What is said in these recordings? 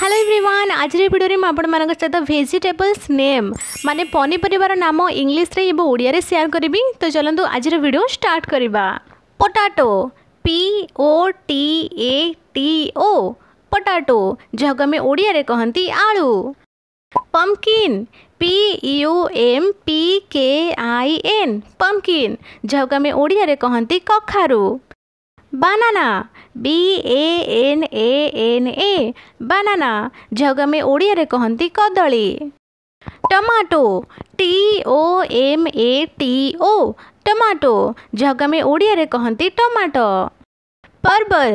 Hello everyone আজর ভিডিওরে মু আপনার সহ ভেজিটেবলস নেম মানে পনিপরিবার নাম ইংলিশে এবং ওড়িয়ার সেয়ার করবি তো চলতু আজর ভিডিও স্টার্ট করা potato P O T A T O potato যাকে আমি ওড়িয়ার কহতি আলু pumpkin P U M P K I N pumpkin যাকে আমি ওড়িয়ার কহতি কখারু banana B A N A N A banana ଯାହାକୁ ଆମେ ଓଡ଼ିଆରେ କହନ୍ତି କଦଳୀ tomato T O M A T O tomato ଯାହାକୁ ଆମେ ଓଡ଼ିଆରେ କହନ୍ତି tomato parwal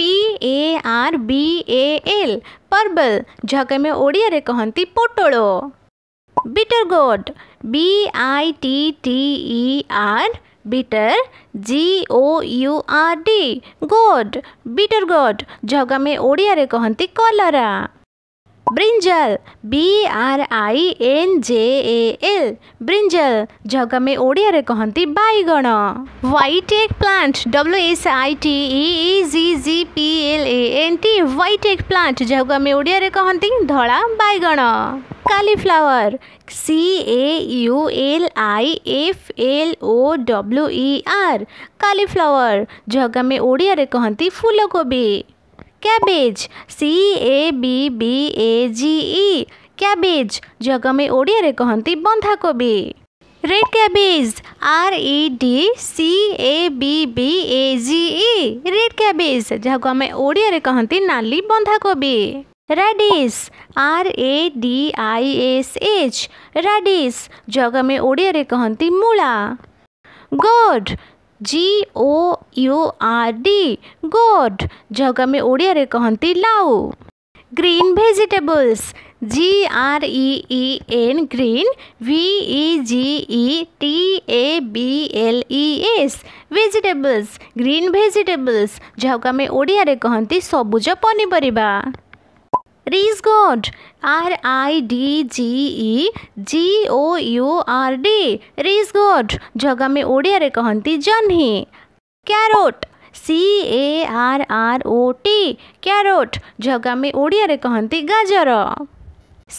P A R B A L parwal ଯାହାକୁ ଆମେ ଓଡ଼ିଆରେ କହନ୍ତି ପୋଟଳ bitter gourd B I T T E R bitter G O U R D gourd bitter gourd जो आम ओडिया कहती कलरा brinjal B R I N J A L brinjal ଯାହାକୁ ଆମେ ଓଡ଼ିଆରେ କହନ୍ତି ବାଇଗଣ white egg plant W H I T E G G P L A N T white egg plant ଯାହାକୁ ଆମେ ଓଡ଼ିଆରେ କହନ୍ତି ଧଳା ବାଇଗଣ cauliflower C A U L I F L O W E R cauliflower ଯାହାକୁ ଆମେ ଓଡ଼ିଆରେ କହନ୍ତି ଫୁଲକୋବି cabbage C A B B A G E cabbage ଯାହାକୁ ଆମେ ଓଡ଼ିଆରେ କହନ୍ତି ବନ୍ଧାକୋବି red cabbage R E D C A B B A G E red cabbage ଯାହାକୁ ଆମେ ଓଡ଼ିଆରେ କହନ୍ତି ନାଲି ବନ୍ଧାକୋବି radish R A D I S H radish ଯାହାକୁ ଆମେ ଓଡ଼ିଆରେ କହନ୍ତି ମୂଳା gourd G O U R D gourd ଯାହାକୁ ଆମେ ଓଡ଼ିଆରେ କହନ୍ତି ଲାଉ green vegetables G R E E N green V E G E T A B L E S vegetables green vegetables ଯାହାକୁ ଆମେ ଓଡ଼ିଆରେ କହନ୍ତି ସବୁଜ ପନିପରିବା Praise God. R I D G E G O U R D. Praise God. जगह में ओडिया रे कहती जह्नी carrot C A R R O T carrot जगह में ओडिया कहती गाजर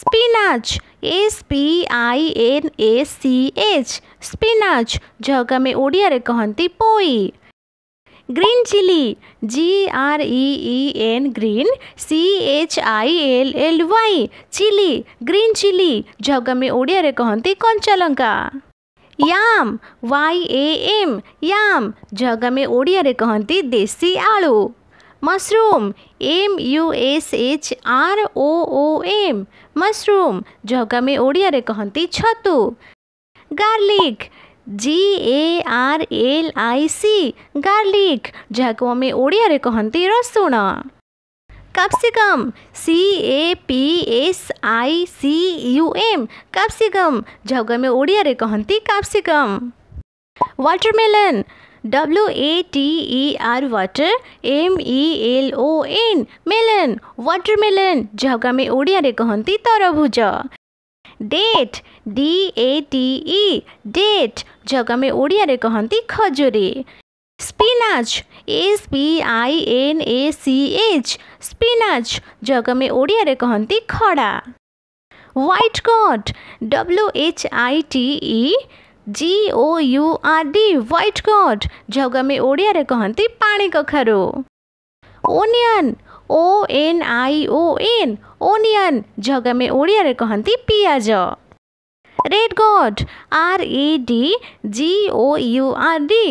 spinach S P I N A C H spinach जगह में ओडिया कहती पोई green chilli G R E E N green C H I L L Y chilli green chilli जगमी ओडिया कहते कंचा लंका yam Y A M yam जगमी ओडिया कहते देसी आलु mushroom M U S H R O O M mushroom जगमी ओडिया कहते छतु garlic G A R L I C garlic ଯାହାକୁ ଆମେ ଓଡ଼ିଆରେ କହନ୍ତି ରସୁଣ capsicum C A P S I C U M capsicum ଯାହାକୁ ଆମେ ଓଡ଼ିଆରେ କହନ୍ତି capsicum watermelon W A T E R water M E L O N melon watermelon ଯାହାକୁ ଆମେ ଓଡ଼ିଆରେ କହନ୍ତି ତରଭୁଜ date D A T E date ଯାହାକୁ ଆମେ ଓଡ଼ିଆରେ କହନ୍ତି ଖଜୁରୀ spinach S P I N A C H spinach যাকে আমি ওড়িয়ারে কহতি খড়া white gourd W H I T E G O U R D white gourd যাকে আমি ওড়িয়ারে কহতি পাণি কখারু onion O N I O N onion ଯାହାକୁ ଆମେ ଓଡ଼ିଆରେ କହନ୍ତି ପିଆଜ red gourd R E D G O U R D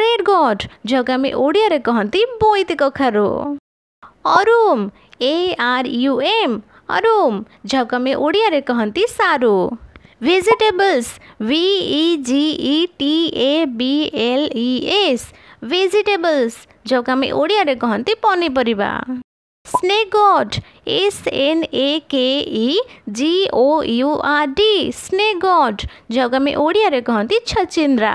red gourd ଯାହାକୁ ଆମେ ଓଡ଼ିଆରେ କହନ୍ତି ବୋଇତି କଖାରୁ ଅରୁମ୍ ଏ ଆର୍ ୟୁ ଏମ୍ ଅରୁମ୍ ଯାହାକୁ ଆମେ ଓଡ଼ିଆରେ କହନ୍ତି ସାରୁ vegetables V E G E T A B L E S vegetables ଯାହାକୁ ଆମେ ଓଡ଼ିଆରେ କହନ୍ତି ପନିପରିବା snake gourd S N A K E G O U R D snake gourd ଯାହାକୁ ଆମେ ଓଡ଼ିଆରେ କହନ୍ତି ଛଚିନ୍ଦ୍ରା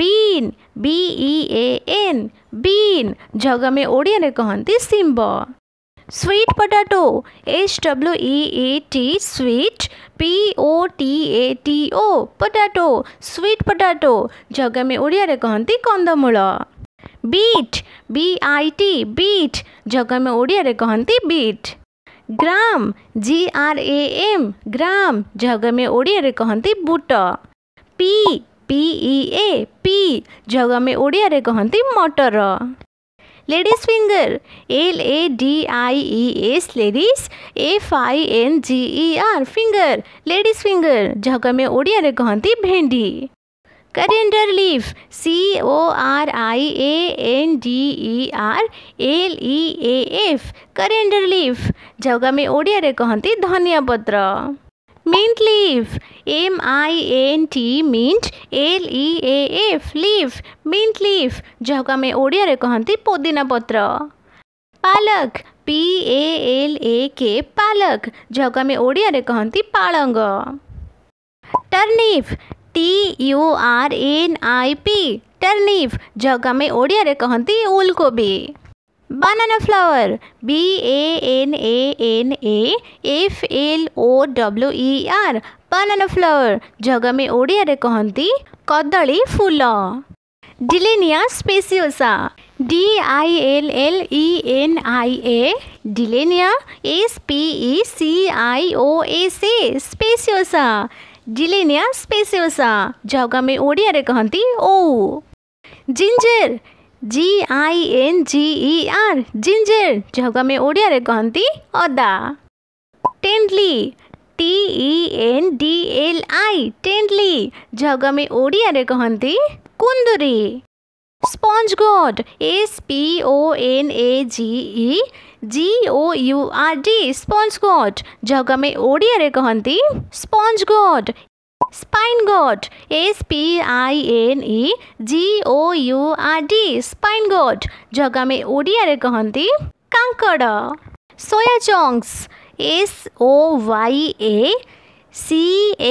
bean B E A N bean ଯାହାକୁ ଆମେ ଓଡ଼ିଆରେ କହନ୍ତି ଶିମ୍ବ sweet potato S W E E T sweet P O T A T O potato sweet potato ଯାହାକୁ ଆମେ ଓଡ଼ିଆରେ କହନ୍ତି କନ୍ଦମୂଳ beet B I T beet जगह में ओडिया रे beet gram G R A M gram जगह में ओडिया रे कहंती बूट pea P E A pea जगह में ओडिया रे मटर ladies finger L A D I E S ladies F I N G E R finger ladies finger जगह में ओडिया रे कहंती coriander leaf C O R I A N D E R L E A F coriander leaf जगामी ओडिया कहती धनिया पत्र mint leaf M I N T mint L E F leaf mint leaf जहाँ ओडिया कहती पोदीना पत्र पालक पी ए एल ए के पालक जहाँ आम ओडिया कहती पालंग turnip T U R N I P turnip जगह में ओडिया कहते उलकोबी banana flower B A N A N A F L O W R banana flower जगह में ओडिया कहती कदमी फूल dillenia speciosa D I L L E N I A dillenia S P E C I O S A speciosa dillenia speciosa जहाँ आम ओडिया कहती ओ ginger G I N ji R ginger जहाँ आम ओडिया कहती अदा tendli T N D L I tendli जहाँ आम ओडिया कहती कुंदुरी sponge gourd S P O N A G E G O U R D sponge gourd ଯାହାକୁ ଆମେ ଓଡ଼ିଆରେ କହନ୍ତି sponge gourd spine gourd S P I N E G O U R D spine gourd ଯାହାକୁ ଆମେ ଓଡ଼ିଆରେ କହନ୍ତି କାଙ୍କଡ଼ soya chunks S O Y A C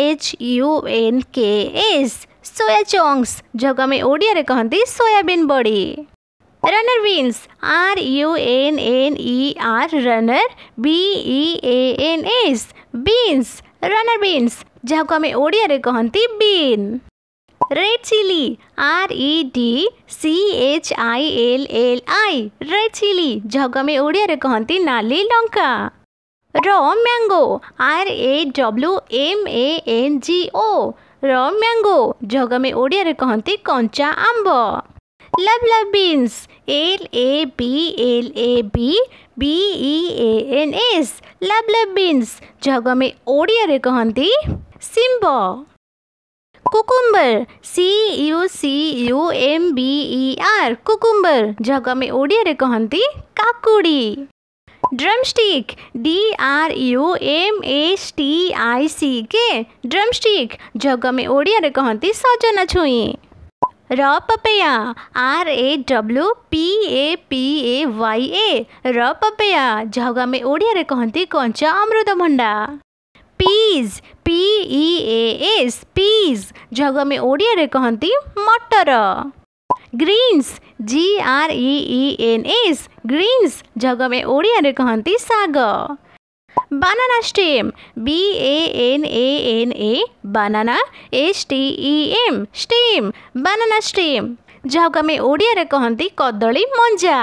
H U N K S soya chunks ଯାହାକୁ ଆମେ ଓଡ଼ିଆରେ କହନ୍ତି ସୋୟାବିନ୍ ବଡ଼ି runner beans R U N N E R runner B E A N S beans runner beans ଯାହାକୁ ଆମେ ଓଡ଼ିଆରେ କହନ୍ତି bean red chilli R E D C H I L L I red chilli ଯାହାକୁ ଆମେ ଓଡ଼ିଆରେ କହନ୍ତି ନାଲି ଲଙ୍କା raw mango R A W M A N G O raw mango ଯାହାକୁ ଆମେ ଓଡ଼ିଆରେ କହନ୍ତି କଞ୍ଚା ଆମ୍ବ love beans L A B L A B B E A N S love beans ଯାହାକୁ ଆମେ कुकुम्बर କହନ୍ତି ସିମ୍ବ cucumber C U C U M B E R cucumber ଯାହାକୁ ଆମେ ଓଡ଼ିଆରେ କହନ୍ତି କାକୁଡ଼ି drumstick D R U M S T I C K drumstick जग में ओडिया कहती e सजना छुई raw papaya R A W P A P A Y A raw papaya जहाँ आम ओडिया कहते कंचा अमृतभंडा peas P A S peas जहाँ आम ओडिया कहते मटर greens G R E N S greens जहाँ आम ओडिया कहते शाग banana stem B A N A N A banana S T E M stem banana stem ଯାହାକୁ ଆମେ ଓଡ଼ିଆରେ କହନ୍ତି କଦଳୀ ମଞ୍ଜା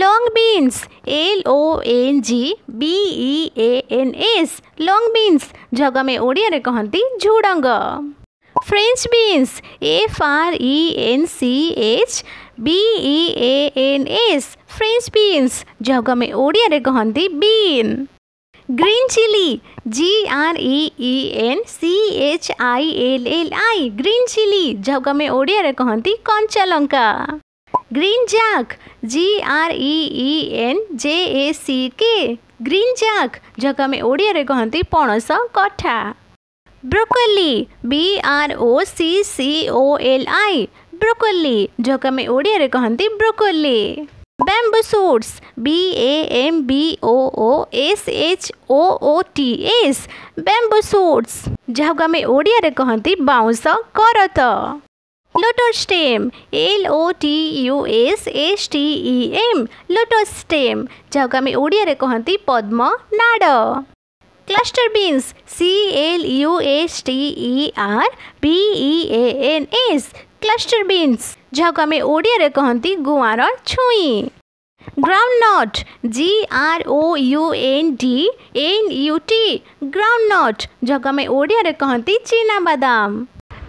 long beans L O N G B E A N S long beans ଯାହାକୁ ଆମେ ଓଡ଼ିଆରେ କହନ୍ତି ଝୁଡ଼ଙ୍ଗ French beans F R E N C H B E A N S French beans ଯାହାକୁ ଆମେ ଓଡ଼ିଆରେ କହନ୍ତି ବିନ୍ green chilli G R E E N C H I L L I green chilli जहाँ आम ओडिया कहते कंचा लंका green jack G R E E N J A C K green jack जहाँ आम ओडिया कहते पणस कठा broccoli B R O C C O L I broccoli जहाँ आम ओडिया कहते broccoli bamboo suits B A M B O O S H O O T S bamboo shoots ଯାହାକୁ ଆମେ ଓଡ଼ିଆରେ କହନ୍ତି ବାଉଁଶ କରତ lotus stem L O T U S S T E M lotus stem ଯାହାକୁ ଆମେ ଓଡ଼ିଆରେ କହନ୍ତି ପଦ୍ମ ନାଡ଼ cluster beans C L U S T E R B E A N S cluster beans ଯାହାକୁ ଆମେ ଓଡ଼ିଆରେ କହନ୍ତି ଗୁଆଁର ଛୁଇଁ groundnut G R O U N D N U T groundnut ଯାହାକୁ ଆମେ ଓଡ଼ିଆରେ କହନ୍ତି ଚିନାବାଦାମ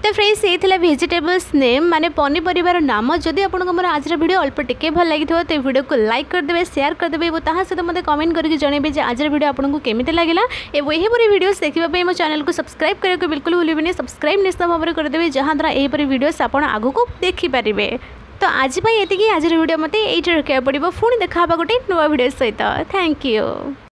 তো ফ্রেন্ডস এই ভেজিটেবলস নেম মানে পনিপরিবার নাম যদি আপনার মোট আজর ভিডিও অল্প টিকি ভাল লাগি তো এই ভিডিওকে লাইক করেদেবে সেয়ার করেদেবে এবং তাহা সহ মতো কমেন্ট করি জনাইবে যে আজর ভিডিও আপনার কেমিটি লাগিলা এবং এইপরি ভিডিওস দেখা মো চ্যানেলকে সবসক্রাইব করা বিলকুল ভুলবেনি সবসক্রাইব নিশ্চিত ভাবে করেদেবে যাদ্বারা এইপরি ভিডিওস আপনার আগুক দেখিপারে তো আজ এতিকি আজর ভিডিও মতো এইটি রক্ষা পড়ব পুঁ দেখা হওয়া গোটে নয় ভিডিও সহ থ্যাংক ইউ